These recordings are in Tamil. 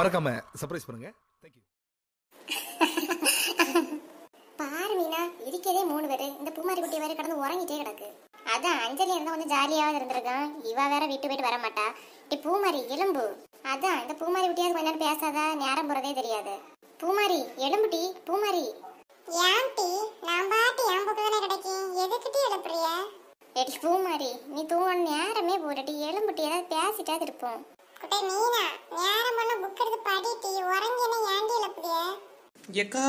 மறக்காம சர்ப்ரைஸ் பண்ணுங்க தேங்க்யூ பாரு மீனா இருக்கதே மூணு பேரு இந்த பூமாரி குட்டி வேற கடந்து உறங்கிட்டே கிடக்கு அதான் அஞ்சலி இருந்தா கொஞ்சம் ஜாலியாவது இருந்திருக்கான் இவ வேற விட்டு போயிட்டு வர மாட்டா இப்படி பூமாரி எலும்பு அதான் இந்த பூமாரி குட்டியாவது கொஞ்ச நேரம் பேசாதா நேரம் போறதே தெரியாது பூமாரி எலும்புட்டி பூமாரி ஏன்டி நான் பாட்டி என் பக்கம் தானே கிடைக்கும் எதுக்கிட்டே எழுப்புறிய எடி பூமாரி நீ தூங்கணும் நேரமே போடட்டி எலும்புட்டி ஏதாவது பேசிட்டாது இருப்போம் நீனா நேரம் பண்ண புக் எடுத்து படிட்டி உறங்கி என்ன ஏண்டி இழப்புதிய ஏக்கா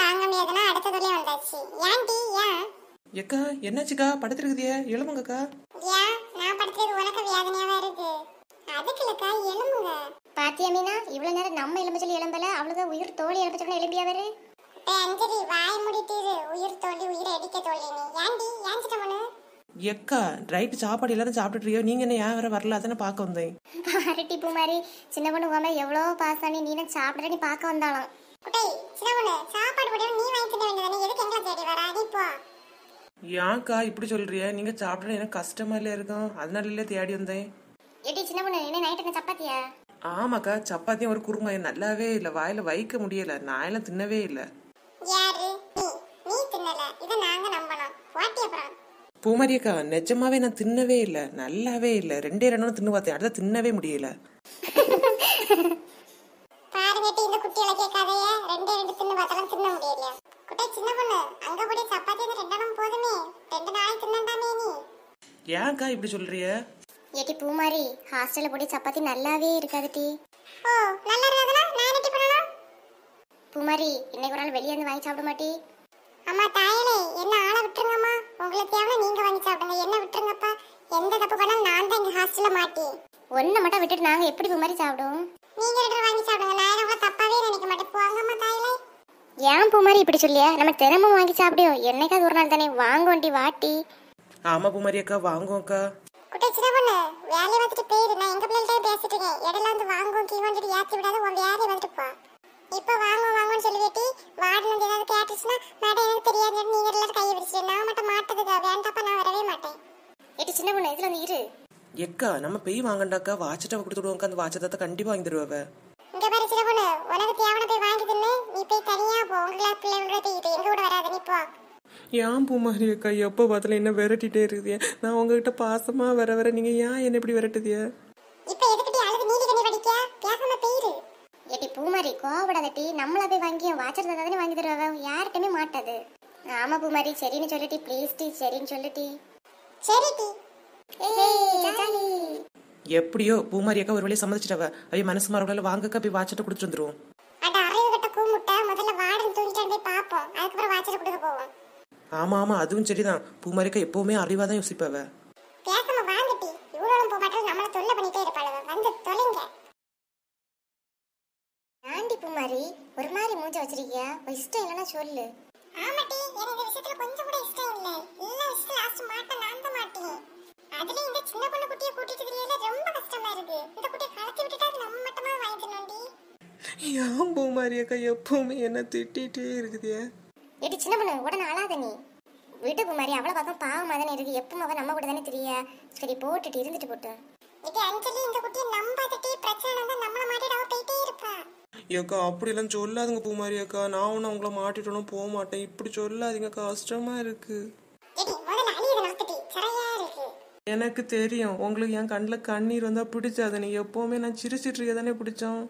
தாங்க முடியாதுன்னா அடுத்ததுலயே வந்தாச்சு ஏன்டி ஏன் ஏக்கா என்னாச்சுக்கா படுத்துருக்குதிய எழுமுங்கக்கா ஏன் நான் படுத்துறது உனக்கு வேதனையாவா இருக்கு அதுக்குலக்கா எழுமுங்க பாத்தியா மீனா இவ்வளவு நேரம் நம்ம எலும்பு சொல்லி அவளுக்கு உயிர் தோழி எலும்பு சொல்லி எலும்பியாவரு அஞ்சலி வாய் முடிட்டு உயிர் தோழி உயிரை அடிக்க தோழி நீ ஏன்டி ஏன் சிட்ட எக்கா ரைட் சாப்பாடு எல்லாரும் சாப்பிட்டுட்டு நீங்க என்ன ஏன் வேற வரல அதானே பார்க்க வந்தேன் அரட்டி பூ மாதிரி சின்ன பொண்ணு உங்க எவ்வளோ பாஸ் பண்ணி நீ தான் சாப்பிடுற நீ பார்க்க வந்தாலும் குட்டை சின்ன பொண்ணு சாப்பாடு கூட நீ வாங்கி தின்ன வேண்டியதானே ஏன்க்கா இப்படி சொல்றிய நீங்க சாப்பிடுற எனக்கு கஷ்டமா இல்ல இருக்கும் அதனால தேடி வந்தேன் எடி சின்ன பொண்ணு என்ன நைட் என்ன சப்பாத்தியா ஆமாக்கா சப்பாத்தியும் ஒரு குருமா நல்லாவே இல்ல வாயில வைக்க முடியல நான் எல்லாம் தின்னவே இல்லை யாரு பூமரியக்கா நிஜமாவே நான் தின்னவே இல்லை நல்லாவே இல்லை ரெண்டே ரெண்டு தின்னு பார்த்தேன் அடுத்த தின்னவே முடியல ஏன்க்கா இப்படி சொல்றிய ஏடி பூமாரி ஹாஸ்டல்ல போய் சப்பாத்தி நல்லாவே இருக்காது டி ஓ நல்லா இருக்காதுனா நான் என்ன பூமாரி இன்னைக்கு ஒரு நாள் வெளிய இருந்து வாங்கி சாப்பிட மாட்டி அம்மா தாயனே என்ன ஆளை விட்டுருங்கம்மா உங்களுக்கு தேவை நீங்க வாங்கி சாப்பிடுங்க என்ன விட்டுருங்கப்பா எந்த தப்பு பண்ணாலும் நான் தான் எங்க ஹாஸ்டல்ல மாட்டி ஒன்ன மட்டும் விட்டுட்டு நாங்க எப்படி இது மாதிரி சாப்பிடுவோம் நீங்க ரெண்டு வாங்கி சாப்பிடுங்க நான் எவ்வளவு தப்பாவே நினைக்க மாட்டேன் போங்கம்மா தாயிலே ஏன் பூ மாதிரி இப்படி சொல்லியா நம்ம தினமும் வாங்கி சாப்பிடுவோம் என்னைக்காவது ஒரு நாள் தானே வாங்கோண்டி வாட்டி ஆமா பூமாரி அக்கா வாங்குவோம் அக்கா குட்டை சின்ன பொண்ணு வேலையை வந்துட்டு போயிரு நான் எங்க பிள்ளைகிட்ட பேசிட்டு இருக்கேன் இடையில வந்து வாங்குவோம் கீ வந்துட்டு ஏத்தி விடாத உங்க வேலையை வந்துட்டு போ இப்போ வாங்க வாங்கன்னு சொல்லி கேட்டி வார்டன் ஏதாவது கேட்டுச்சுன்னா மேடம் எனக்கு தெரியாது நீங்க எல்லாரும் கையை பிடிச்சிட்டு நான் மட்டும் மாட்டதுக்கா வேண்டாப்பா நான் வரவே மாட்டேன் ஏட்டி சின்ன பொண்ணு இதுல வந்து எக்கா நம்ம பெய் வாங்கண்டாக்கா வாட்சட்டை கொடுத்துடுவோம்க்கா அந்த வாட்சத்தை கண்டிப்பா வாங்கி தருவாவ இங்க பாரு சின்ன பொண்ணு உனக்கு தேவன போய் வாங்கி தின்னு நீ போய் தனியா போ உங்களை பிள்ளைங்களோட தூக்கிட்டு எங்க கூட வராத நீ போ ஏன் பூமாரி அக்கா எப்போ பார்த்தாலும் என்ன விரட்டிட்டே இருக்குது நான் உங்ககிட்ட பாசமாக வர வர நீங்க ஏன் என்ன இப்படி விரட்டுதியா கோவப்படாத டீ நம்மளா போய் வாங்கி வாட்சர் தானே வாங்கி தருவாங்க யார்கிட்டமே மாட்டாது ஆமா பூமாரி சரின்னு சொல்லு டீ ப்ளீஸ் டீ சரின்னு சொல்லு டீ சரி டீ எப்படியோ பூமாரி அக்கா ஒரு வழியை சம்மதிச்சிட்டவ அவைய மனசு மறுபடியும் வாங்கக்கா போய் வாட்சட்டை கொடுத்துட்டு வந்துருவோம் ஆமா ஆமா அதுவும் சரிதான் பூமாரிக்கா எப்பவுமே அறிவாதான் யோசிப்பாவ சொல்லு ஆமாட்டி எனக்கு இந்த விஷயத்துல கொஞ்சம் கூட இஷ்டம் இல்ல எல்லா விஷயத்துல லாஸ்ட் மாட்ட நான் தான் மாட்டேன் அதுல இந்த சின்ன பொண்ணு குட்டியை கூட்டிட்டு தெரியல ரொம்ப கஷ்டமா இருக்கு இந்த குட்டியை கலத்தி விட்டுட்டா நம்ம மட்டமா வாங்கிக்கணும்டி ஏன் பூமாரி அக்கா எப்பவுமே என்ன திட்டிகிட்டே இருக்குதே எடி சின்ன பொண்ணு உடனே அழாத நீ விட்டு பூமாரி அவ்வளோ பக்கம் பாவமாக தானே இருக்கு எப்பவும் அவள் நம்ம கூட தானே தெரிய சரி போட்டுட்டு இருந்துட்டு போட்டு இது அஞ்சலி இந்த குட்டி நம்பாதட்டி பிரச்சனை வந்தா நம்மள மாட்டிட ஏக்கா எல்லாம் சொல்லாதுங்க பூமாரி அக்கா நான் ஒன்றும் அவங்கள மாட்டிட்டு போக மாட்டேன் இப்படி சொல்லாதீங்க கஷ்டமா இருக்கு எனக்கு தெரியும் உங்களுக்கு என் கண்ணில் கண்ணீர் வந்தா பிடிச்சாது நீ எப்பவுமே நான் சிரிச்சிட்டு இருக்க தானே பிடிச்சோம்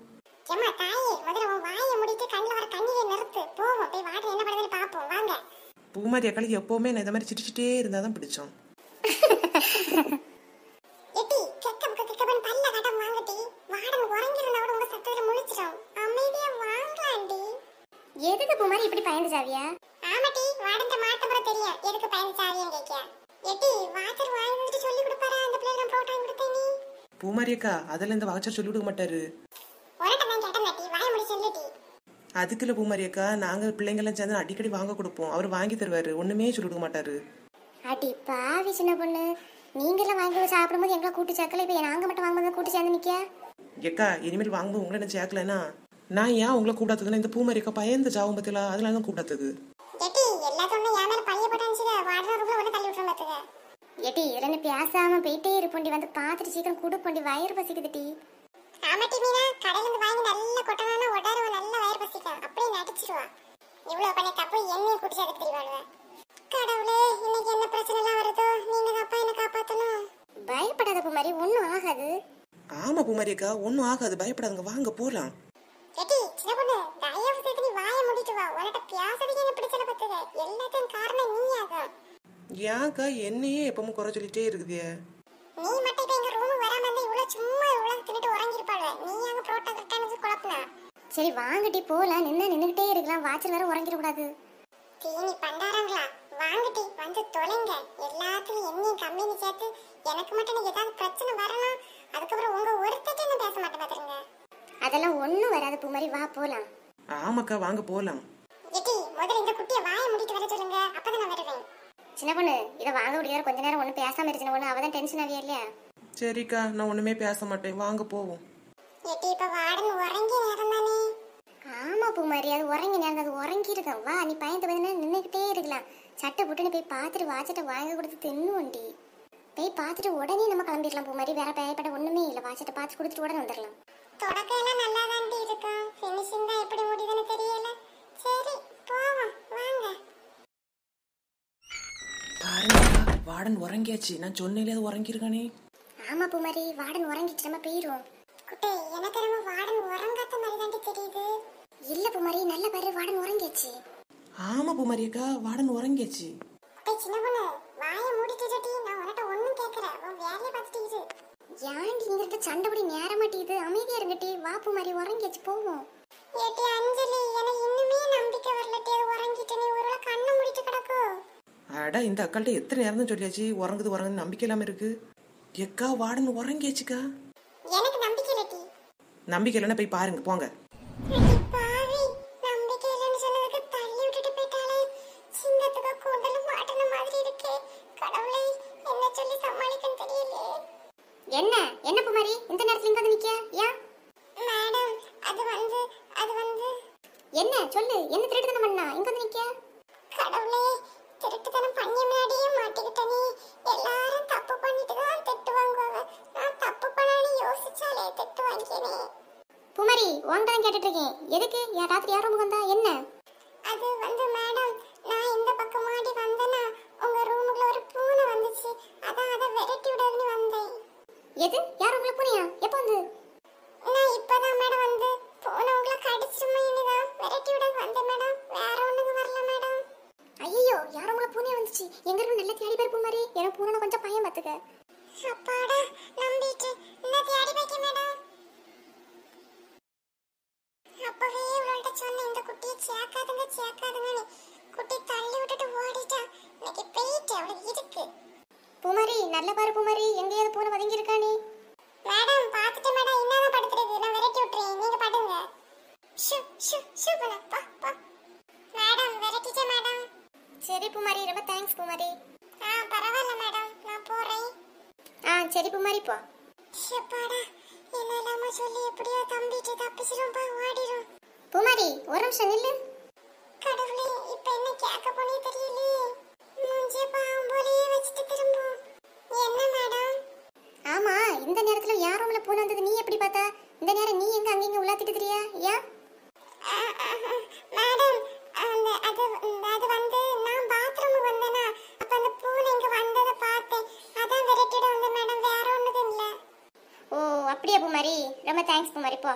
பூமாரி அக்காளுக்கு எப்பவுமே நான் இதை மாதிரி சிரிச்சிட்டே ha தான் பிடிச்சோம் சாவியா ஆமாட்டி வாடந்த மாட்டம்புற தெரியும் எதுக்கு பயந்து சாவியும் கேக்கியா எட்டி வாச்சர் வாங்கிட்டு சொல்லி கொடுப்பாரா அந்த பிள்ளைக்கு நான் ப்ரோட்டான் கொடுத்தேன் நீ அக்கா அதெல்லாம் இந்த வாச்சர் சொல்லி கொடுக்க மாட்டாரு அதுக்குள்ள அக்கா நாங்க பிள்ளைங்கெல்லாம் சேர்ந்து அடிக்கடி வாங்க கொடுப்போம் அவர் வாங்கி தருவாரு ஒண்ணுமே சொல்லி கொடுக்க மாட்டாரு அடி பாவி சின்ன பொண்ணு நீங்களாம் வாங்கி சாப்பிடும்போது எங்களை கூட்டு சேர்க்கல இப்போ நாங்கள் மட்டும் வாங்கும்போது கூட்டு சேர்ந்து நிற்க ஏக்கா இனிமேல் வாங்கும்போது உங்களை என்ன சேர்க்கலன்னா நான் ஏன் உங்களை கூப்பிடாததுல இந்த பூமரிக்க பயந்து ஜாவும் பத்தில அதனால தான் கூப்பிடாதது எட்டி எல்லாத்தோட ஏன் மேல பைய போட்டு அனுப்பிச்சு ரூம்ல ஒண்ணு தள்ளி விட்டுறோம் பாத்துங்க பேசாம போயிட்டே இருப்போண்டி வந்து பாத்துட்டு சீக்கிரம் குடு போண்டி வயிறு பசிக்குது டி ஆமாட்டி மீனா கடையில இருந்து வாங்கி நல்ல கொட்டனான உடறவ நல்ல வயிறு பசிக்கா அப்படியே நடிச்சிடுவா இவ்வளவு பண்ணி தப்பு என்னைய குடிச்சு எடுத்து தெரிவாளுவ கடவுளே இன்னைக்கு என்ன பிரச்சனை எல்லாம் வருதோ நீங்க அப்பா என்ன காப்பாத்தணும் பயப்படாத பூமாரி ஒண்ணும் ஆகாது ஆமா பூமரிக்கா அக்கா ஒன்றும் ஆகாது பயப்படாதுங்க வாங்க போகலாம் எனக்கு எல்லாத்தையும் காரணம் என்னையே எப்பவும் குறை சொல்லிட்டே இருக்குதே நீ மட்டும் இப்ப எங்க ரூம் வராம இருந்தா இவ்வளவு சும்மா இவ்வளவு தின்னுட்டு உறங்கி நீ அங்க புரோட்டா சரி வாங்கிட்டு போலாம் நின்னு நின்னுகிட்டே இருக்கலாம் வாட்சர் வேற உறங்கிட கூடாது தீனி பண்டாரங்களா வாங்கடி வந்து தொலைங்க எல்லாத்துலயும் என்னையும் கம்மின்னு சேர்த்து எனக்கு மட்டும் ஏதாவது பிரச்சனை வரலாம் அதுக்கப்புறம் உங்க மாதிரி வா போலாம் ஆமாக்கா வாங்க போலாம் எட்டி முதல்ல இந்த குட்டியை வாய முடிட்டு வர சொல்லுங்க அப்பதான் நான் வருவேன் சின்ன பொண்ணு இதை வாங்க முடியாத கொஞ்ச நேரம் ஒண்ணு பேசாம இருந்து சின்ன பொண்ணு அவதான் டென்ஷன் ஆகியா இல்லையா சரிக்கா நான் ஒண்ணுமே பேச மாட்டேன் வாங்க போவோம் எட்டி இப்ப வாடன் உறங்கி நேரம் தானே ஆமா மாதிரி அது உறங்கி நேரம் அது உறங்கிருக்கான் வா நீ பயந்து பயந்து நின்றுக்கிட்டே இருக்கலாம் சட்டை புட்டுன்னு போய் பார்த்துட்டு வாட்சட்டை வாங்கி கொடுத்து தின்னுவண்டி போய் பார்த்துட்டு உடனே நம்ம கிளம்பிடலாம் மாதிரி வேற பயப்பட ஒண்ணுமே இல்லை வாட்சட்டை பார்த்து கொடுத்துட்டு உடனே வந்துடலாம் தொடக்கம் எல்லாம் நல்லா தான் இருக்கும் ஃபினிஷிங் தான் எப்படி முடியுதுன்னு தெரியல சரி போவோம் வாங்க பாருங்கப்பா வார்டன் உறங்கியாச்சு நான் சொன்னேலே அது உறங்கியிருக்கானே ஆமா பூமாரி வார்டன் உறங்கிட்டு நம்ம போயிடுவோம் குட்டே எனக்கு நம்ம வார்டன் உறங்காத மாதிரி தான் தெரியுது இல்ல பூமாரி நல்ல பாரு வார்டன் உறங்கியாச்சு ஆமா பூமாரி அக்கா வார்டன் உறங்கியாச்சு சின்ன பொண்ணு வாயை மூடிட்டு நான் உன்கிட்ட ஒன்றும் கேட்கல உன் வேலையை பார்த்துட்டு ஏன்டி எங்கிட்ட சண்டை படி நேர மாட்டேங்குது அமைதியாக இருங்கட்டி வாப்பு மாதிரி உறங்கியாச்சு போவோம் ஏட்டி அஞ்சலி எனக்கு இன்னுமே நம்பிக்கை வரலட்டி அது உறங்கிட்டு நீ ஒரு கண்ணை முடிச்சு கிடக்கோ அடா இந்த அக்கால்கிட்ட எத்தனை நேரம் சொல்லியாச்சு உறங்குது உறங்குது நம்பிக்கை இல்லாமல் இருக்கு எக்கா வாடன்னு உறங்கியாச்சுக்கா எனக்கு நம்பிக்கை இல்லட்டி நம்பிக்கை இல்லைன்னா போய் பாருங்க போங்க குமரி உன்கிட்ட கேட்டுட்டு இருக்கேன் எதுக்கு யார் ராத்திரி யார் வந்தா என்ன அது வந்து மேடம் நான் இந்த பக்கம் மாடி வந்தனா உங்க ரூமுக்குள்ள ஒரு பூனை வந்துச்சு அத அத விரட்டி விடணும்னு வந்தேன் எது யார் உங்களை பூனையா எப்போ வந்து நான் இப்பதான் மேடம் வந்து பூனை உங்களை கடிச்சுமே இனிதான் விரட்டி விட வந்தேன் மேடம் வேற ஒண்ணுக்கு வரல மேடம் ஐயோ யார் உங்களை பூனையா வந்துச்சு எங்க இருந்து நல்ல தேடி பேர் குமரி எனக்கு பூனை கொஞ்சம் பயம் பத்துக்க அப்பாடா பாரு பூமாரி எங்கேயாவது பூனை வதங்கி இருக்கா நீ மேடம் பார்த்துட்டு மேடம் என்னதான் படுத்துறது நான் விரட்டி விட்டுறேன் நீங்க படுங்க ஷு ஷு ஷு போல மேடம் விரட்டிச்சே மேடம் சரி பூமாரி ரொம்ப தேங்க்ஸ் பூமாரி ஆ பரவாயில்ல மேடம் நான் போறேன் ஆ சரி பூமாரி போ ஷப்பாடா என்னெல்லாமோ சொல்லி எப்படியோ தம்பிட்டு தப்பிச்சிரும் பா ஓடிரும் பூமாரி ஒரு நிமிஷம் நில்லு கடவுளே இப்ப என்ன கேக்க போனே தெரியலையே மூஞ்சிய பாவம் போலயே வச்சுட்டு திரும்ப என்ன மேடம் ஆமா இந்த நேரத்துல யார் ரூம்ல பூனை வந்தது நீ எப்படி பார்த்தா இந்த நேரம் நீ எங்க அங்க இங்க உலாத்திட்டு தெரியா ஏன் மேடம் அந்த அது அது வந்து நான் பாத்ரூம் வந்தேனா அப்ப அந்த பூனை இங்க வந்தத பார்த்தேன் அதான் விரட்டிட வந்த மேடம் வேற ஒண்ணுது இல்ல ஓ அப்படியே பூமாரி ரொம்ப தேங்க்ஸ் பூமாரி போ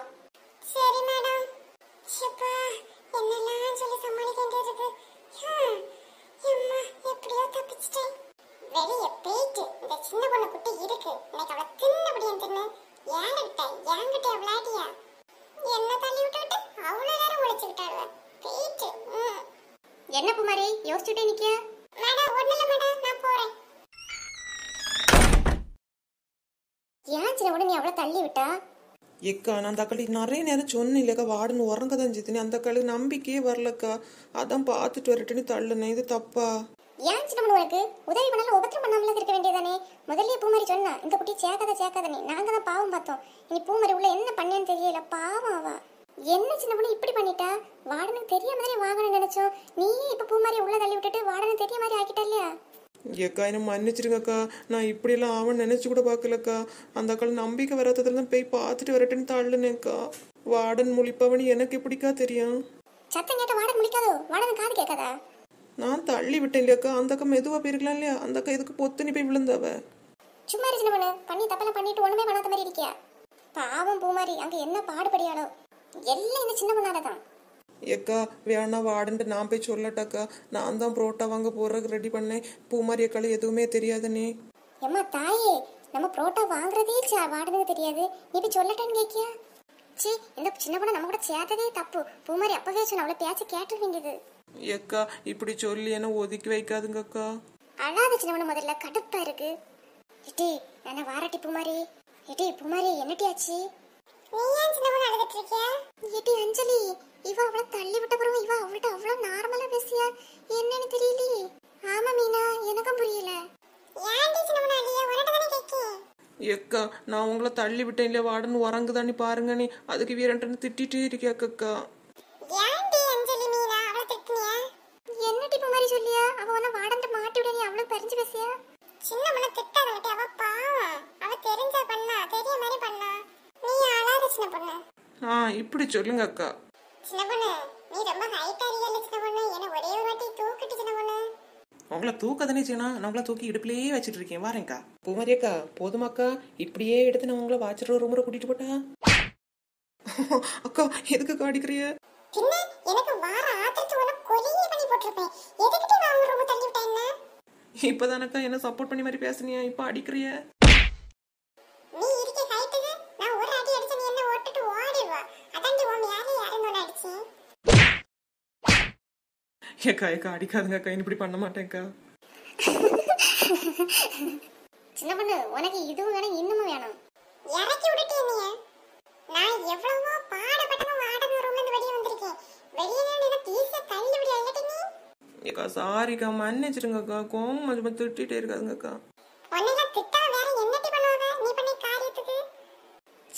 என்ன குமாரி யோசிச்சுட்டே நிக்க நான் போறேன் ஏன் சின்ன உடனே அவ்வளவு தள்ளி விட்டா எக்கா நான் அந்த அக்களுக்கு நிறைய நேரம் சொன்னேன் இல்லைக்கா வார்டன் உறங்க அந்த அக்களுக்கு நம்பிக்கையே வரலக்கா அதான் பார்த்துட்டு வரட்டுன்னு தள்ளுனேன் இது தப்பா ஏன் சின்ன உனக்கு உதவி பண்ணாலும் உபத்திரம் பண்ணாமல இருக்க வேண்டியதானே முதல்ல பூமாரி சொன்னா இந்த குட்டி சேர்க்காத சேர்க்காதனே நாங்க தான் பாவம் பார்த்தோம் இனி பூமாரி உள்ள என்ன பண்ணேன்னு தெரியல பாவம் அவா என்ன சின்ன பொண்ணு இப்படி பண்ணிட்டா வார்டனுக்கு தெரிய மாதிரி வாங்கணும்னு நினைச்சோம் நீயே இப்ப பூ மாதிரி உள்ள தள்ளி விட்டுட்டு வார்டனுக்கு தெரிய மாதிரி ஆக்கிட்ட இல்லையா ஏக்கா என்ன மன்னிச்சிருங்கக்கா நான் இப்படியெல்லாம் ஆவன் நினைச்சு கூட பார்க்கலக்கா அந்த அக்கள் நம்பிக்கை வராததுல போய் பார்த்துட்டு வரட்டுன்னு தள்ளுனேக்கா வாடன் முழிப்பவனு எனக்கு எப்படிக்கா தெரியும் சத்தம் கேட்ட வார்டன் முழிக்காதோ வார்டன் காது கேட்காதா நான் தள்ளி விட்டேன் இல்லையாக்கா அந்த அக்கா மெதுவா போயிருக்கலாம் இல்லையா அந்த அக்கா இதுக்கு பொத்துனி போய் விழுந்தாவ சும்மா இருந்துச்சு பண்ணி தப்பெல்லாம் பண்ணிட்டு ஒண்ணுமே பண்ணாத மாதிரி இருக்கியா பாவம் பூமாரி அங்க என்ன பாடுபடியாளோ எல்லாம் சின்ன பண்ணாத தான் ஏக்கா வேணா வாடன்ட்டு நான் போய் சொல்லட்டாக்கா நான் தான் புரோட்டா வாங்க போறதுக்கு ரெடி பண்ணேன் பூமாரி அக்கால எதுவுமே தெரியாதுனே எம்மா தாயே நம்ம புரோட்டா வாங்குறதே வாடனுக்கு தெரியாது நீ போய் சொல்லட்டேன்னு கேக்கியா சி இந்த சின்ன பொண்ணு நம்ம கூட சேர்த்ததே தப்பு பூமாரி அப்பவே சொன்ன அவளை பேச்ச கேட்டுருவீங்க ஏக்கா இப்படி சொல்லி என்ன ஒதுக்கி வைக்காதுங்க அக்கா அழாத சின்ன பொண்ணு முதல்ல கடுப்பா இருக்கு இட்டி நான் வாராட்டி பூமாரி இட்டி பூமாரி என்னட்டி ஆச்சு எனக்கும் நான் உங்களை தள்ளி விட்டேன் இல்லையா வாடன்னு உறங்குதான்னு பாருங்கன்னு அதுக்கு வீரன்ட்டு திட்டிகிட்டே அக்கா இப்படி சொல்லுங்க அக்கா உங்களை தூக்க தானே செய்யணும் நான் உங்களை தூக்கி இடுப்புலயே வச்சுட்டு இருக்கேன் வாரேங்க்கா குமரி போதுமாக்கா இப்படியே எடுத்து நான் உங்களை வாட்சர் ஒரு முறை கூட்டிட்டு போட்டா அக்கா எதுக்கு அக்கா அடிக்கிறிய இப்பதானக்கா என்ன சப்போர்ட் பண்ணி மாதிரி பேசுனியா இப்ப அடிக்கிறிய ஏக்கா ஏக்கா அடிக்காதுங்க இப்படி பண்ண மாட்டேங்க்கா சின்ன பொண்ணு உனக்கு இதுவும் வேணும் இன்னமும் வேணும் இறக்கி விட்டுட்டே நீ நான் எவ்வளவோ பாடுபட்டனும் வாடகை ரூம்ல இருந்து வெளியே வந்திருக்கேன் வெளியே நின்னு தீச தள்ளி விட இல்லட்டீங்க ஏக்கா சாரிக்கா மன்னிச்சிருங்கக்கா கோவம் கொஞ்சம் திட்டிட்டே இருக்காதுங்கக்கா உன்னைய திட்டா வேற என்னட்டி பண்ணுவாங்க நீ பண்ணி காரியத்துக்கு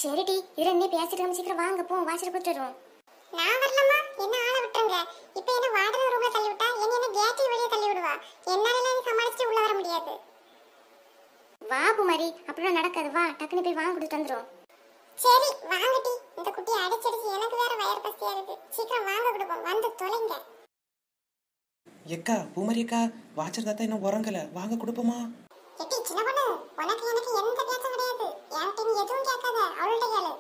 சரிடி இதுல நீ பேசிட்டு சீக்கிரம் வாங்க போ வாசல் போட்டுறோம் நான் வரலமா சொல்லுங்க இப்போ என்ன வாடகை ரூம்ல தள்ளி விட்டா என்ன என்ன கேட்டில் வெளியே தள்ளி விடுவா என்னால எல்லாம் சமாளிச்சுட்டு உள்ள வர முடியாது வா குமாரி அப்படிலாம் நடக்காது வா டக்குனு போய் வாங்க கொடுத்து தந்துரும் சரி வாங்கட்டி இந்த குட்டி அடிச்சிடுச்சு எனக்கு வேற வயர் பசியா இருக்கு சீக்கிரம் வாங்க கொடுப்போம் வந்து தொலைங்க எக்கா பூமரி அக்கா வாட்சர் தாத்தா இன்னும் உறங்கல வாங்க கொடுப்போமா எட்டி சின்ன பொண்ணு உனக்கு எனக்கு எந்த பேச்சும் கிடையாது என் டீம் எதுவும் கேட்காத அவள்கிட்ட கேளு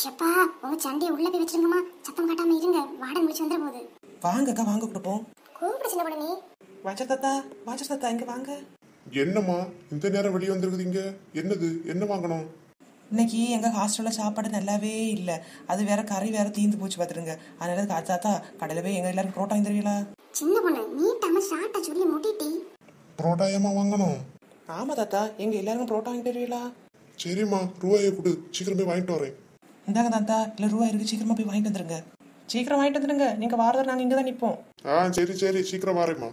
ஷப்பா உங்க சண்டையை உள்ள போய் வச்சிருங்கம்மா சத்தம் காட்டாம இருங்க வாடன் முடிச்சு வந்துட போகுது வாங்கக்கா வாங்க கொடுப்போம் கூப்பிடு சின்ன பொண்ணு வாஜர் தாத்தா வாஜர் தாத்தா இங்க வாங்க என்னம்மா இந்த நேரம் வெளியே வந்திருக்குதுங்க என்னது என்ன வாங்கணும் இன்னைக்கு எங்கள் ஹாஸ்டலில் சாப்பாடு நல்லாவே இல்லை அது வேற கறி வேற தீந்து போச்சு பார்த்துருங்க அதனால தாத்தா கடையில் போய் எங்கள் எல்லாரும் புரோட்டா தருவீங்களா சின்ன பொண்ணு நீட்டாம ஷார்ட்டா சொல்லி முட்டிட்டி புரோட்டா ஏமா வாங்கணும் ஆமா தாத்தா எங்க எல்லாரும் புரோட்டா வாங்கிட்டு வருவீங்களா சரிம்மா ரூபாயை கொடு சீக்கிரம் போய் வாங்கிட்டு வரேன் இந்தாங்க தாத்தா இல்ல ரூபா இருக்கு சீக்கிரமா போய் வாங்கிட்டு வந்துருங்க சீக்கிரம் வாங்கிட்டு வந்துருங்க நீங்க வாரதர் நாங்க இங்க தான் நிப்போம் ஆ சரி சரி சீக்கிரம் வாரேமா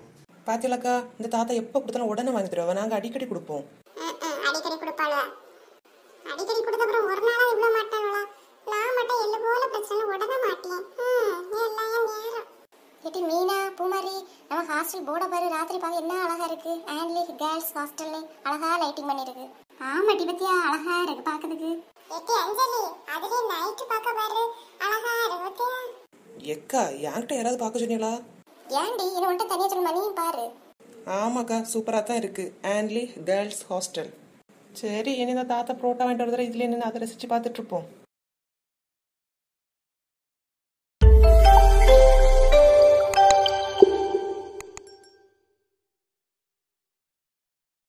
பாத்தியலக்கா இந்த தாத்தா எப்ப கொடுத்தாலும் உடனே வாங்கி தருவா நாங்க அடிக்கடி கொடுப்போம் அடிக்கடி கொடுப்பாள அடிக்கடி கொடுத்த அப்புறம் ஒரு நாளா இவ்வளவு மாட்டாங்களா நான் மட்டும் எல்ல போல பிரச்சனை உடனே மாட்டேன் எல்லாம் என் நேரம் ஏட்டி மீனா பூமாரி நம்ம ஹாஸ்டல் போட பாரு ராத்திரி பாக்க என்ன அழகா இருக்கு ஆன்லி கேர்ள்ஸ் ஹாஸ்டல்ல அழகா லைட்டிங் பண்ணிருக்கு ஆமா டி பத்தியா அழகா இருக்கு பாக்குறதுக்கு எக்கா யார்கிட்ட யாராவது பார்க்க சொன்னீங்களா ஆமாக்கா சூப்பராக தான் கேர்ள்ஸ் ஹாஸ்டல் சரி இனி தாத்தா புரோட்டா வாங்கிட்டு வரதுல இதுல நின்று அதை ரசிச்சு பாத்துட்டு இருப்போம்